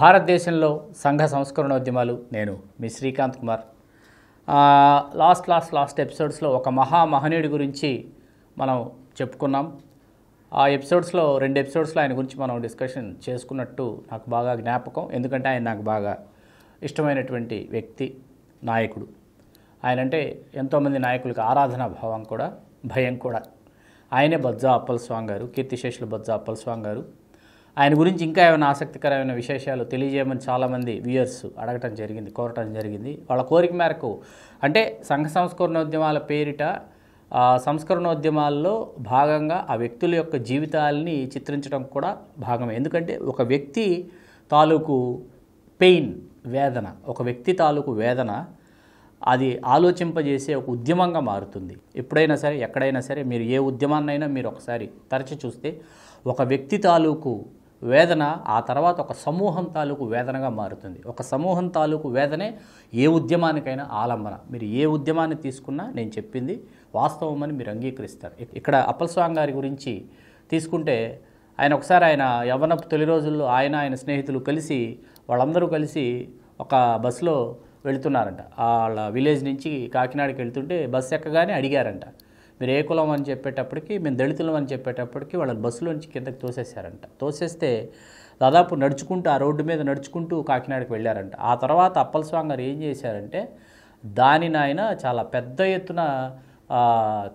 భారతదేశంలో సంఘ సంస్కరణ ఉద్యమాలు నేను మీ Srikanth Kumar last last last ఎపిసోడ్స్లో ఒక మహా గురించి మనం చెప్పుకున్నాం ఆ ఎపిసోడ్స్లో రెండు ఎపిసోడ్స్లో ఆయన గురించి మనం డిస్కషన్ చేసుకున్నట్టు నాకు బాగా జ్ఞాపకం ఎందుకంటే ఆయన నాకు బాగా ఇష్టమైనటువంటి వ్యక్తి నాయకుడు ఆయన అంటే ఎంతోమంది నాయకులకు ఆరాధనా భావం కూడా భయం కూడా ఆయనే బజ్జా అప్పల్ స్వామి గారు కీర్తిశేషులు బజ్జా అప్పల్ స్వామి గారు ఆయన గురించి ఇంకా ఏమైనా ఆసక్తికరమైన విశేషాలు తెలియజేయమని చాలామంది వ్యూయర్స్ అడగటం జరిగింది కోరటం జరిగింది వాళ్ళ కోరిక మేరకు అంటే సంఘ సంస్కరణోద్యమాల పేరిట సంస్కరణోద్యమాల్లో భాగంగా ఆ వ్యక్తుల యొక్క జీవితాల్ని చిత్రించడం కూడా భాగమే ఎందుకంటే ఒక వ్యక్తి తాలూకు పెయిన్ వేదన ఒక వ్యక్తి తాలూకు వేదన అది ఆలోచింపజేసే ఒక ఉద్యమంగా మారుతుంది ఎప్పుడైనా సరే ఎక్కడైనా సరే మీరు ఏ ఉద్యమాన్నైనా మీరు ఒకసారి తరచి చూస్తే ఒక వ్యక్తి తాలూకు వేదన ఆ తర్వాత ఒక సమూహం తాలూకు వేదనగా మారుతుంది ఒక సమూహం తాలూకు వేదనే ఏ ఉద్యమానికైనా ఆలంబన మీరు ఏ ఉద్యమాన్ని తీసుకున్నా నేను చెప్పింది వాస్తవమని మీరు అంగీకరిస్తారు ఇక్కడ అప్పలస్వామి గారి గురించి తీసుకుంటే ఆయన ఒకసారి ఆయన యవన తొలి రోజుల్లో ఆయన ఆయన స్నేహితులు కలిసి వాళ్ళందరూ కలిసి ఒక బస్సులో వెళుతున్నారంట వాళ్ళ విలేజ్ నుంచి కాకినాడకి వెళ్తుంటే బస్సు ఎక్కగానే అడిగారంట మీరు ఏ కులం అని చెప్పేటప్పటికి మేము దళితులం అని చెప్పేటప్పటికి వాళ్ళ బస్సులోంచి కిందకి తోసేశారంట తోసేస్తే దాదాపు నడుచుకుంటూ ఆ రోడ్డు మీద నడుచుకుంటూ కాకినాడకి వెళ్ళారంట ఆ తర్వాత అప్పలస్వామి గారు ఏం చేశారంటే దానిని ఆయన చాలా పెద్ద ఎత్తున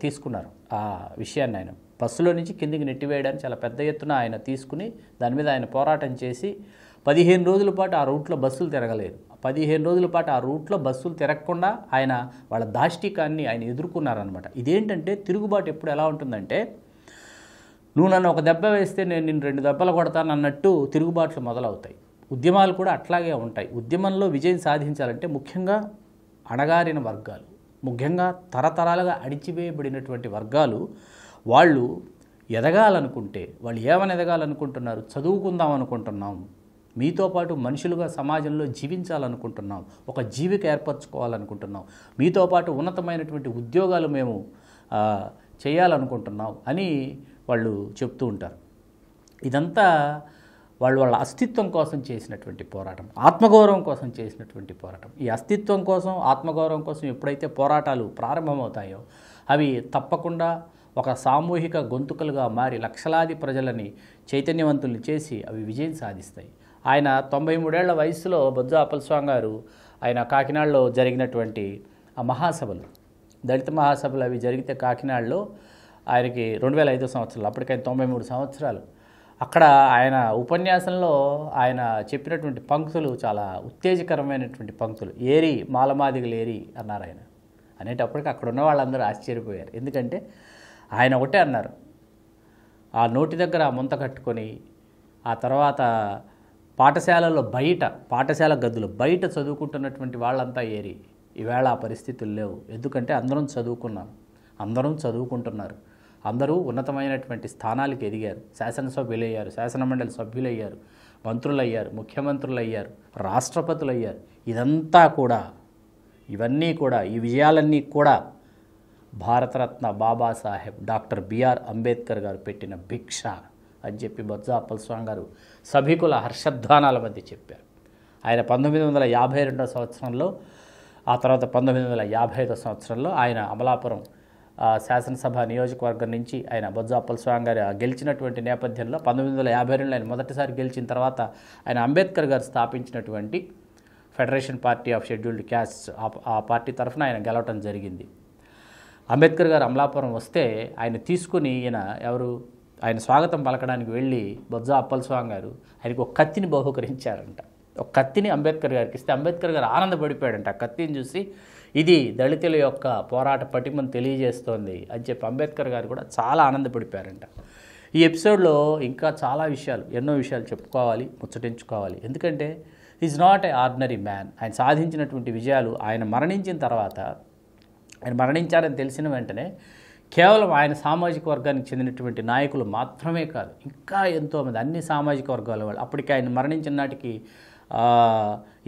తీసుకున్నారు ఆ విషయాన్ని ఆయన బస్సులో నుంచి కిందికి నెట్టివేయడానికి చాలా పెద్ద ఎత్తున ఆయన తీసుకుని దాని మీద ఆయన పోరాటం చేసి పదిహేను రోజుల పాటు ఆ రూట్లో బస్సులు తిరగలేదు పదిహేను రోజుల పాటు ఆ రూట్లో బస్సులు తిరగకుండా ఆయన వాళ్ళ దాష్టికాన్ని ఆయన ఎదుర్కొన్నారనమాట ఇదేంటంటే తిరుగుబాటు ఎప్పుడు ఎలా ఉంటుందంటే నువ్వు నన్ను ఒక దెబ్బ వేస్తే నేను నేను రెండు దెబ్బలు కొడతాను అన్నట్టు తిరుగుబాట్లు మొదలవుతాయి ఉద్యమాలు కూడా అట్లాగే ఉంటాయి ఉద్యమంలో విజయం సాధించాలంటే ముఖ్యంగా అణగారిన వర్గాలు ముఖ్యంగా తరతరాలుగా అణిచివేయబడినటువంటి వర్గాలు వాళ్ళు ఎదగాలనుకుంటే వాళ్ళు ఏమని ఎదగాలనుకుంటున్నారు చదువుకుందాం అనుకుంటున్నాం మీతో పాటు మనుషులుగా సమాజంలో జీవించాలనుకుంటున్నాం ఒక జీవిక ఏర్పరచుకోవాలనుకుంటున్నాం మీతో పాటు ఉన్నతమైనటువంటి ఉద్యోగాలు మేము చేయాలనుకుంటున్నాం అని వాళ్ళు చెప్తూ ఉంటారు ఇదంతా వాళ్ళు వాళ్ళ అస్తిత్వం కోసం చేసినటువంటి పోరాటం ఆత్మగౌరవం కోసం చేసినటువంటి పోరాటం ఈ అస్తిత్వం కోసం ఆత్మగౌరవం కోసం ఎప్పుడైతే పోరాటాలు ప్రారంభమవుతాయో అవి తప్పకుండా ఒక సామూహిక గొంతుకలుగా మారి లక్షలాది ప్రజలని చైతన్యవంతుల్ని చేసి అవి విజయం సాధిస్తాయి ఆయన తొంభై మూడేళ్ల వయసులో బొజ్జు అప్పలస్వామి గారు ఆయన కాకినాడలో జరిగినటువంటి ఆ మహాసభలు దళిత మహాసభలు అవి జరిగితే కాకినాడలో ఆయనకి రెండు వేల ఐదో సంవత్సరాలు అప్పటికైనా తొంభై మూడు సంవత్సరాలు అక్కడ ఆయన ఉపన్యాసంలో ఆయన చెప్పినటువంటి పంక్తులు చాలా ఉత్తేజకరమైనటువంటి పంక్తులు ఏరి మాలమాదిగలు ఏరి అన్నారు ఆయన అనేటప్పటికి అక్కడ ఉన్న వాళ్ళందరూ ఆశ్చర్యపోయారు ఎందుకంటే ఆయన ఒకటే అన్నారు ఆ నోటి దగ్గర ముంత కట్టుకొని ఆ తర్వాత పాఠశాలలో బయట పాఠశాల గదులు బయట చదువుకుంటున్నటువంటి వాళ్ళంతా ఏరి ఈవేళ ఆ పరిస్థితులు లేవు ఎందుకంటే అందరం చదువుకున్నాం అందరం చదువుకుంటున్నారు అందరూ ఉన్నతమైనటువంటి స్థానాలకు ఎదిగారు శాసనసభ్యులయ్యారు శాసనమండలి సభ్యులయ్యారు మంత్రులయ్యారు ముఖ్యమంత్రులయ్యారు రాష్ట్రపతులయ్యారు ఇదంతా కూడా ఇవన్నీ కూడా ఈ విజయాలన్నీ కూడా భారతరత్న బాబాసాహెబ్ డాక్టర్ బిఆర్ అంబేద్కర్ గారు పెట్టిన భిక్ష అని చెప్పి బొత్స అప్పలస్వామి గారు సభికుల హర్షధ్వానాల మధ్య చెప్పారు ఆయన పంతొమ్మిది వందల యాభై రెండో సంవత్సరంలో ఆ తర్వాత పంతొమ్మిది వందల యాభై ఐదో సంవత్సరంలో ఆయన అమలాపురం శాసనసభ నియోజకవర్గం నుంచి ఆయన అప్పల స్వామి గారు గెలిచినటువంటి నేపథ్యంలో పంతొమ్మిది వందల యాభై రెండులో ఆయన మొదటిసారి గెలిచిన తర్వాత ఆయన అంబేద్కర్ గారు స్థాపించినటువంటి federation party of scheduled caste ఆ పార్టీ తరఫున ఆయన గెలవటం జరిగింది అంబేద్కర్ గారు అమలాపురం వస్తే ఆయన తీసుకుని ఈయన ఎవరు ఆయన స్వాగతం పలకడానికి వెళ్ళి బొజ్జ అప్పలస్వామి గారు ఆయనకు ఒక కత్తిని బహుకరించారంట ఒక కత్తిని అంబేద్కర్ గారికి ఇస్తే అంబేద్కర్ గారు ఆనందపడిపోయాడంట ఆ కత్తిని చూసి ఇది దళితుల యొక్క పోరాట పటిమను తెలియజేస్తోంది అని చెప్పి అంబేద్కర్ గారు కూడా చాలా ఆనందపడిపోయారంట ఈ ఎపిసోడ్లో ఇంకా చాలా విషయాలు ఎన్నో విషయాలు చెప్పుకోవాలి ముచ్చటించుకోవాలి ఎందుకంటే is not a ordinary man ఆయన సాధించినటువంటి విజయాలు ఆయన మరణించిన తర్వాత ఆయన మరణించారని తెలిసిన వెంటనే కేవలం ఆయన సామాజిక వర్గానికి చెందినటువంటి నాయకులు మాత్రమే కాదు ఇంకా ఎంతోమంది అన్ని సామాజిక వర్గాల వాళ్ళు అప్పటికి ఆయన మరణించిన నాటికి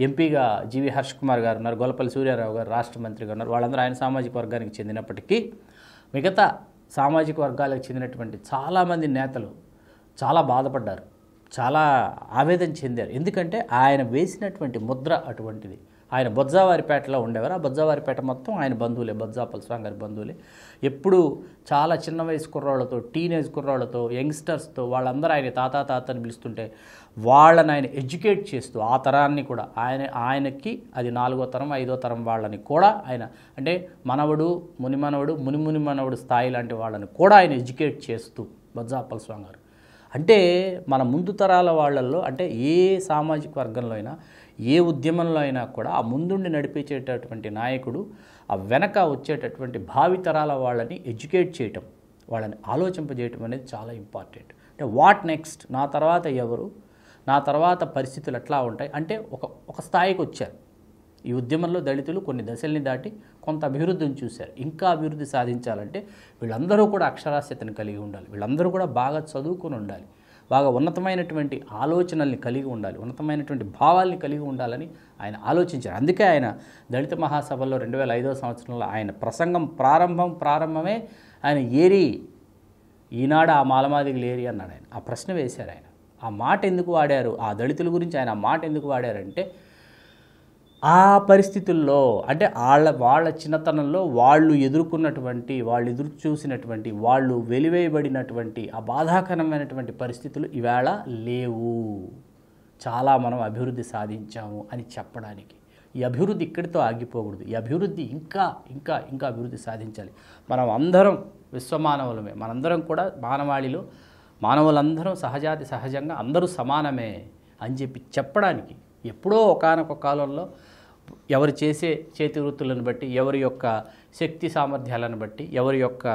ఎంపీగా జీవి హర్ష్ కుమార్ గారు ఉన్నారు గొల్లపల్లి సూర్యారావు గారు రాష్ట్ర మంత్రిగా ఉన్నారు వాళ్ళందరూ ఆయన సామాజిక వర్గానికి చెందినప్పటికీ మిగతా సామాజిక వర్గాలకు చెందినటువంటి చాలామంది నేతలు చాలా బాధపడ్డారు చాలా ఆవేదన చెందారు ఎందుకంటే ఆయన వేసినటువంటి ముద్ర అటువంటిది ఆయన బొజ్జావారిపేటలో ఉండేవారు ఆ బొజ్జావారిపేట మొత్తం ఆయన బంధువులే బొజ్జాపల్ స్వామి గారి బంధువులే ఎప్పుడు చాలా చిన్న వయసు కుర్రాళ్ళతో టీనేజ్ కుర్రాళ్ళతో యంగ్స్టర్స్తో వాళ్ళందరూ ఆయన తాత తాతని పిలుస్తుంటే వాళ్ళని ఆయన ఎడ్యుకేట్ చేస్తూ ఆ తరాన్ని కూడా ఆయన ఆయనకి అది నాలుగో తరం ఐదో తరం వాళ్ళని కూడా ఆయన అంటే మనవడు మునిమనవడు మునిముని మనవడు స్థాయి లాంటి వాళ్ళని కూడా ఆయన ఎడ్యుకేట్ చేస్తూ బొజ్జాపల్ స్వామి గారు అంటే మన ముందు తరాల వాళ్ళల్లో అంటే ఏ సామాజిక వర్గంలో అయినా ఏ ఉద్యమంలో అయినా కూడా ఆ ముందుండి నడిపించేటటువంటి నాయకుడు ఆ వెనక వచ్చేటటువంటి భావితరాల వాళ్ళని ఎడ్యుకేట్ చేయటం వాళ్ళని ఆలోచింపజేయటం అనేది చాలా ఇంపార్టెంట్ అంటే వాట్ నెక్స్ట్ నా తర్వాత ఎవరు నా తర్వాత పరిస్థితులు ఎట్లా ఉంటాయి అంటే ఒక ఒక స్థాయికి వచ్చారు ఈ ఉద్యమంలో దళితులు కొన్ని దశల్ని దాటి కొంత అభివృద్ధిని చూశారు ఇంకా అభివృద్ధి సాధించాలంటే వీళ్ళందరూ కూడా అక్షరాస్యతను కలిగి ఉండాలి వీళ్ళందరూ కూడా బాగా చదువుకొని ఉండాలి బాగా ఉన్నతమైనటువంటి ఆలోచనల్ని కలిగి ఉండాలి ఉన్నతమైనటువంటి భావాల్ని కలిగి ఉండాలని ఆయన ఆలోచించారు అందుకే ఆయన దళిత మహాసభలో రెండు వేల ఐదో సంవత్సరంలో ఆయన ప్రసంగం ప్రారంభం ప్రారంభమే ఆయన ఏరి ఈనాడు ఆ మాలమాదిగలు ఏరి అన్నాడు ఆయన ఆ ప్రశ్న వేశారు ఆయన ఆ మాట ఎందుకు వాడారు ఆ దళితుల గురించి ఆయన ఆ మాట ఎందుకు వాడారంటే ఆ పరిస్థితుల్లో అంటే వాళ్ళ వాళ్ళ చిన్నతనంలో వాళ్ళు ఎదుర్కొన్నటువంటి వాళ్ళు ఎదురు చూసినటువంటి వాళ్ళు వెలివేయబడినటువంటి ఆ బాధాకరమైనటువంటి పరిస్థితులు ఇవాళ లేవు చాలా మనం అభివృద్ధి సాధించాము అని చెప్పడానికి ఈ అభివృద్ధి ఇక్కడితో ఆగిపోకూడదు ఈ అభివృద్ధి ఇంకా ఇంకా ఇంకా అభివృద్ధి సాధించాలి మనం అందరం విశ్వమానవులమే మనందరం కూడా మానవాళిలో మానవులందరం సహజాతి సహజంగా అందరూ సమానమే అని చెప్పి చెప్పడానికి ఎప్పుడో ఒకనొక కాలంలో ఎవరు చేసే చేతి వృత్తులను బట్టి ఎవరి యొక్క శక్తి సామర్థ్యాలను బట్టి ఎవరి యొక్క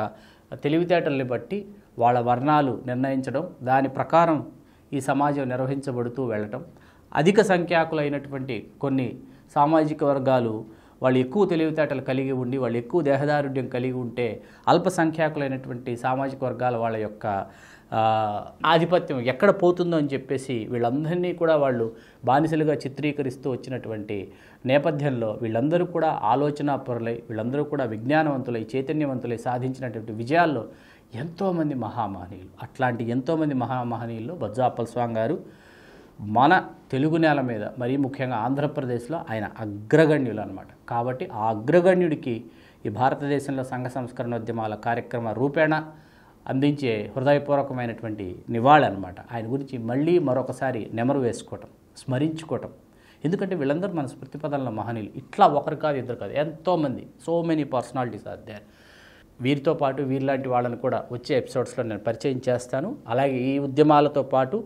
తెలివితేటల్ని బట్టి వాళ్ళ వర్ణాలు నిర్ణయించడం దాని ప్రకారం ఈ సమాజం నిర్వహించబడుతూ వెళ్ళటం అధిక సంఖ్యాకులైనటువంటి కొన్ని సామాజిక వర్గాలు వాళ్ళు ఎక్కువ తెలివితేటలు కలిగి ఉండి వాళ్ళు ఎక్కువ దేహదారుఢ్యం కలిగి ఉంటే అల్పసంఖ్యాకులైనటువంటి సామాజిక వర్గాల వాళ్ళ యొక్క ఆధిపత్యం ఎక్కడ పోతుందో అని చెప్పేసి వీళ్ళందరినీ కూడా వాళ్ళు బానిసలుగా చిత్రీకరిస్తూ వచ్చినటువంటి నేపథ్యంలో వీళ్ళందరూ కూడా ఆలోచన పొరలై వీళ్ళందరూ కూడా విజ్ఞానవంతులై చైతన్యవంతులై సాధించినటువంటి విజయాల్లో ఎంతోమంది మహామహనీయులు అట్లాంటి ఎంతోమంది మహామహనీయుల్లో బజ్జాపల్ స్వామి గారు మన తెలుగు నేల మీద మరీ ముఖ్యంగా ఆంధ్రప్రదేశ్లో ఆయన అగ్రగణ్యులు అనమాట కాబట్టి ఆ అగ్రగణ్యుడికి ఈ భారతదేశంలో సంఘ సంస్కరణోద్యమాల కార్యక్రమ రూపేణ అందించే హృదయపూర్వకమైనటువంటి నివాళనమాట ఆయన గురించి మళ్ళీ మరొకసారి నెమరు వేసుకోవటం స్మరించుకోవటం ఎందుకంటే వీళ్ళందరూ మన స్మృతి పదాల మహనీయులు ఇట్లా ఒకరు కాదు ఇద్దరు కాదు ఎంతోమంది so many personalities are there వీరితో పాటు వీరిలాంటి వాళ్ళని కూడా వచ్చే ఎపిసోడ్స్లో నేను పరిచయం చేస్తాను అలాగే ఈ ఉద్యమాలతో పాటు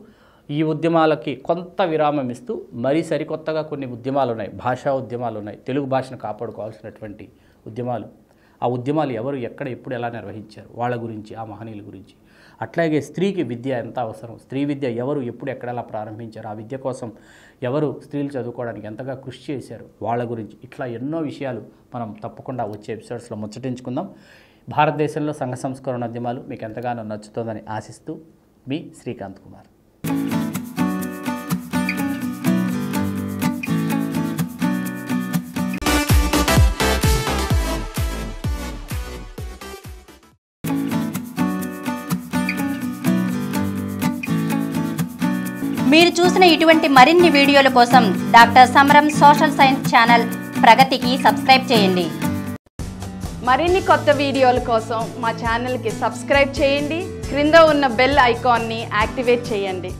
ఈ ఉద్యమాలకి కొంత విరామం ఇస్తూ మరీ సరికొత్తగా కొన్ని ఉద్యమాలు ఉన్నాయి భాషా ఉద్యమాలు ఉన్నాయి తెలుగు భాషను కాపాడుకోవాల్సినటువంటి ఉద్యమాలు ఆ ఉద్యమాలు ఎవరు ఎక్కడ ఎప్పుడు ఎలా నిర్వహించారు వాళ్ళ గురించి ఆ మహనీయుల గురించి అట్లాగే స్త్రీకి విద్య ఎంత అవసరం స్త్రీ విద్య ఎవరు ఎప్పుడు ఎక్కడెలా ప్రారంభించారు ఆ విద్య కోసం ఎవరు స్త్రీలు చదువుకోవడానికి ఎంతగా కృషి చేశారు వాళ్ళ గురించి ఇట్లా ఎన్నో విషయాలు మనం తప్పకుండా వచ్చే ఎపిసోడ్స్లో ముచ్చటించుకుందాం భారతదేశంలో సంఘ సంస్కరణ ఉద్యమాలు మీకు ఎంతగానో నచ్చుతుందని ఆశిస్తూ మీ శ్రీకాంత్ కుమార్ మీరు చూసిన ఇటువంటి మరిన్ని వీడియోల కోసం doctor Samaram social science channel ప్రగతికి సబ్స్క్రైబ్ చేయండి మరిన్ని కొత్త వీడియోల కోసం మా ఛానల్కి సబ్స్క్రైబ్ చేయండి క్రింద ఉన్న బెల్ ఐకాన్ని యాక్టివేట్ చేయండి